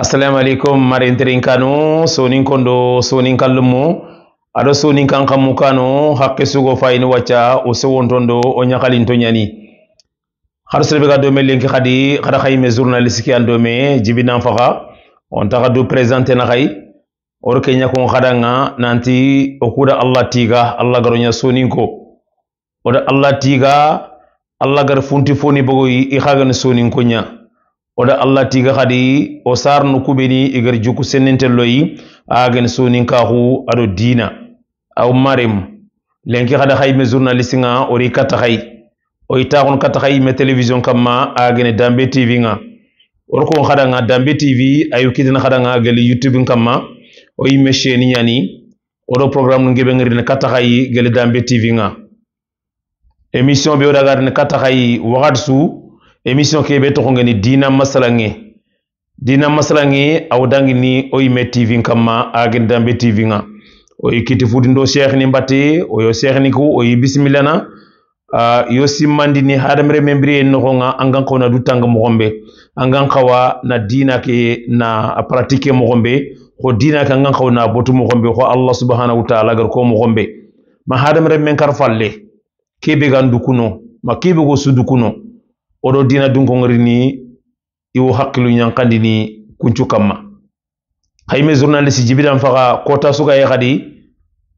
assalamu aleykum marentirin kano sonin kon do sonin kallunmu aɗo sonin kan kanmu kano hakke sugo fayini wacca o sewonton do o ñahalinto ñani har sorɓe ga dome lenki hadi hara hayme journalistke an dome jibinan faha on taha du présenté na hay or ke ñakon hadanga nanti o kuda allah tiga allah garo ña sonin ko oda allah tiga allah gar funti foni bogoyi i hagani soninko ña oda allah tiga hadi o sarnu kuɓeni egar juku a agen soninkahu aɗo dina aw marem lenki hada hay me journaliste nga ori kata hay o itaxun kata hay me télévision kamma agene dambe tv nga orkon hada nga dambe tv ayu kitena hada nga gele youtube kamma o yimme chaine ñani oɗo programme nu geɓe ngarine kata hay gele dambe tv nga émission be ɓe oɗagarine kata hay waxat su émission ke be toxongeni dina masalange dina masalange awo dangini o yime tv kamma agen dambe tv nga o yi kiti fudindo cheikhni mbati o yo cheikhni ku o yi bisimillana uh, yo simmandini hadamere membiri en noxonga angan xawna du tang moxonɓe angan xawa na dina ke na pratique moxonɓe xo dina ke angan xaw na botu moxonɓe xo allah subhanahu wa taala gar ko moxonɓe ma hadamere men kar falle kebe gan dukuno ma kebe go su dukuno oɗo dina dunkoŋori ni iwo hakkilu ɲankandi ni kuncu kanma hayime journalist jibidan faga kota suga ye hadi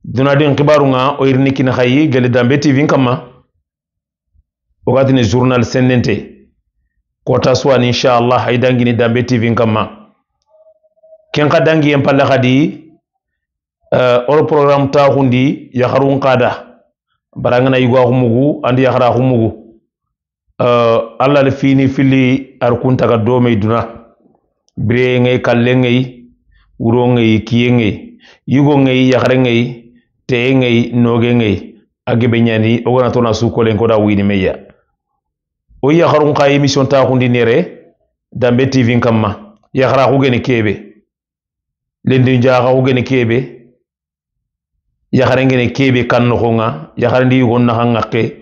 dunadin kibaru ŋa o yirini kini hayi gele dambe tivin kanma wogatini journal sendente kota suwani inchallah ayi dangini dambe tivin kanma ken ka dangi yen palle hadi uh, eh, oro programme tahundi yaharun kada bara ŋana yigu ahumugu andi yahara ahumugu Uh, alla le fini fili arkuntaga domey duna bireyengey kallengey wurongey kiyengey yugongey yakarengey teyengey nogengey agebe ñani ogana tona sukolen koda wini meya o yakarun ka émission takundi nere dambe tvin kamma yakara kugeni kebe lendin jaka kugeni kebe yakarengene kebe kan noxonga yakarendi yugon naxa ŋakke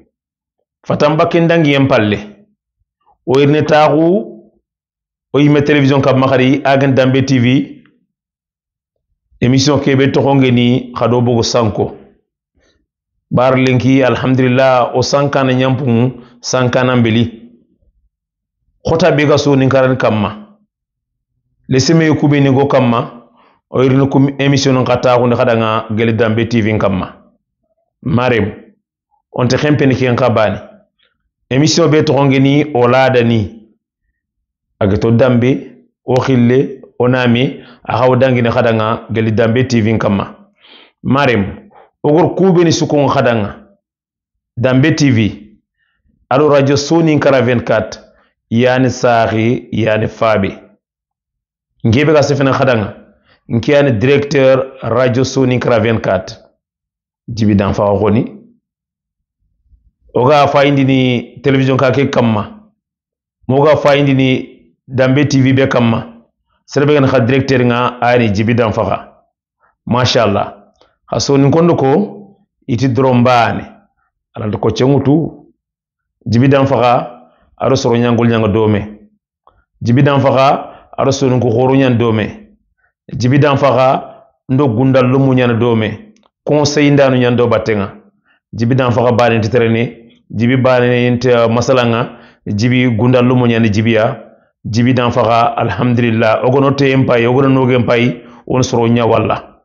fatan bakken dangiyen palle o irne taxu o yime télévision kam maxari agen dambe tv émission kebe toxongeni xado bogo sanko bar lenki alhamdulillah o sankana ñampun sankana mbeli xota be ga sonin kamma le semeye kubenigo kamma o irini kum émission nin xa taxundi xadanga gele dambe tv n kamma marem onte xempeni ken xa bani émission be toxongeni o ladani a ge to dambe wo xille wo name a xa wo dangine xadanga geli dambe tivin kamma marem wo gor kubeni sukun xadanga dambe tv aɗo radio sonin kara 24 yani saxi yani faɓe ngebe ga sefene xadanga nkeyani directeur radio sonin kara 24 jibi danfaxo xoni oga fayindini télévision kake kamma moga fayindini dambe tv be kamma serebe gan kha nga ayani jibi dan faga mashallah haso ni kondo ko iti drombane ala ko cengutu jibi dan faga aro soro nyangol nyanga dome jibi dan faga aro soro ko horo nyan dome jibi dan faga ndo gundal lumu nyana dome conseil ndanu nyando batenga jibi dan faga bani titrene jibi baninte euh, masalanga jibi gundallumo ñani jibiya jibi dan faxa alhamdulillah ogono teyen payi ogono nogen payi won soro ña walla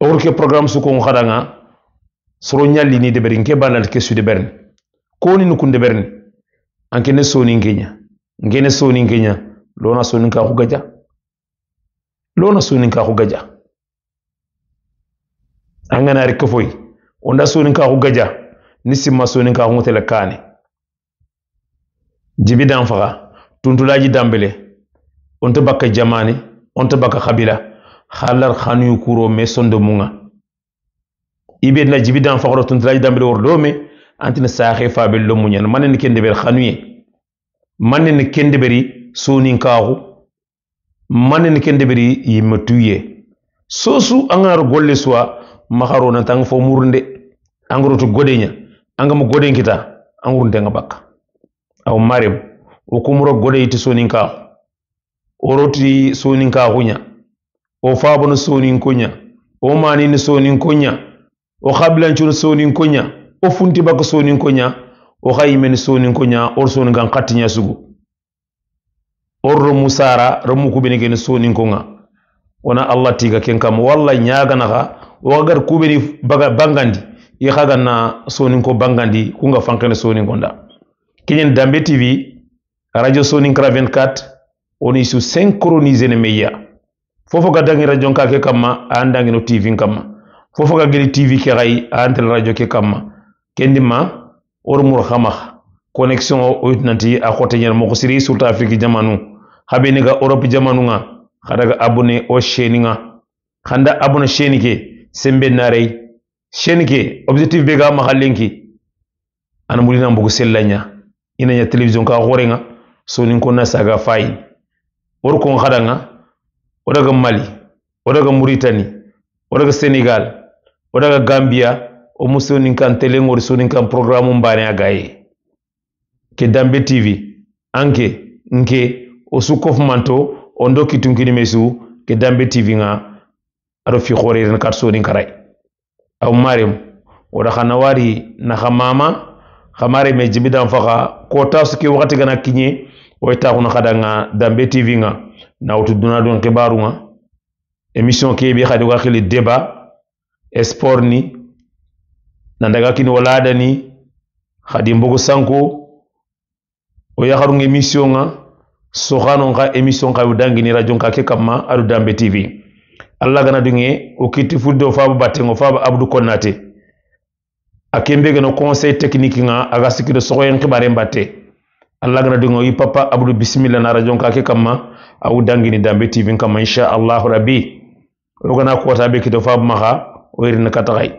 ke programme sukon xadanga soro ñallini deberin ke banal ke su deberin koni nukun deberin anke sonin keña ngene sonin keña lona sonin ka xu lona sonin ka xu gaja angana rek foy onda sonin ka xu ni simma suni ka hutele kani jibi dan faga tuntulaji dambele onto bakka jamani onto bakka kabila halar khanu kuro me sondo munga ibe na jibi dan faga tuntulaji dambele wor do me antina saxe fa be lo munya manen kende ber khanuye manen kende beri suni kaxu manen kende beri yimatuye sosu angar golle soa maharo na tang fo murnde angro to godenya an gama goden kita an wuruntenga bakka aw marem wo kumuro gode yiti soninkaxu wo roti fabu na wo kunya o mani na manini kunya o habilanci na soninko kunya o funti bakka soninko ɲa na xa kunya soninko ɲa kan soninkan ya sugu wor romu sara kubi kubeni na soninko ŋa wani allah tiga kinkam wallan ya gana wo xa gar kubeni bangandi i xa ganna soninko bangandi kunga fankene soninkonda keñen dambe tv radio soninkara 24 woni su synchronisé ne meya fofo ga dangi radio ka ke kamma a dangino tv kamma fofo ga geli tv ke xayi a antel radio ke kamma kendima ormur xamaxa connexion o nanti a xoteñer moko siri surtout afrique jamanu xabene ga europe jamanu nga xadaga abonné o chaîne nga xanda abonné chaîne ke sembe narey shenke objectif be ga ana mulina mbugu sellanya ina nya television ka gorenga so nin ko na saga fayi ko khadanga odaga mali odaga mauritani odaga senegal odaga gambia o muso nin kan tele ngor so nin kan programme mbane agaye ke dambe tv anke nke o su kofmanto ondo kitunkini mesu ke dambe tv nga aɗo fi hooreren kat sonin karay aw marem oda xana wari naxa mama xamareme jibidan faxa ko tasu ke waxati gana kiñe woy taxuna xadanga dambe tv nga nawutu duna dun xibaru nga émission ke be xadi oga deba débat ni nandaga kini walada ni xadi mbogo sanko o yaxarung émission nga soxanon nga émission xa yu dangini radio ka ke kamma adu dambe tv allah gana dungi o kitti fuddo faabu battengo faabu abdou konnate a kembe gano conseil technique nga aga sikkido sogoyen kibaren batte allah gana dungi i papa abdou bisimilla na radion kake kamma awu dangini dambe tv kamma insha allahu rabbi o gana kotaɓe kido faabu maha o yerina kataxay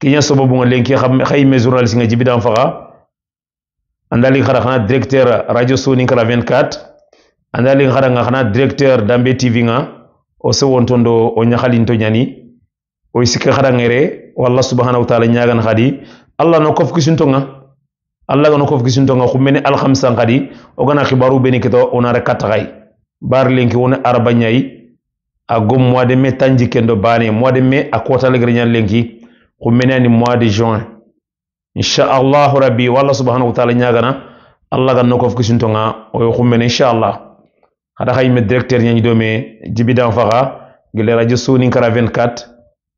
kiña sobobu nga lenki xay me journaliste nga jibidan faxa andali xara xana directeur radio soni kara 24 andali xara nga xana directeur dambe tv nga o tondo o to nyani o sikka ngere walla subhanahu wa taala allah no kof allah no kof kisuntonga xummene alhamsan hadi ogana khibaru beni ona onara kattaxay bar lenki wona araba ñayi a gom mois de mai tanji kendo bane mois de mai a kotalegre ñan lenki mois de juin allah rabbi walla subhanahu wa taala allah gan no kof kisuntonga oyo insha allah haɗa hay med directeur ñañi ɗo me jibidan faxa gelle radio soninkara 24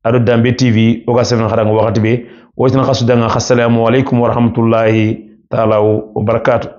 aɗo dambe tv oga seven haɗanga wakati ɓe woytan xa sudanga assalamu aleykum wa rahmatullahi taala wa barakatu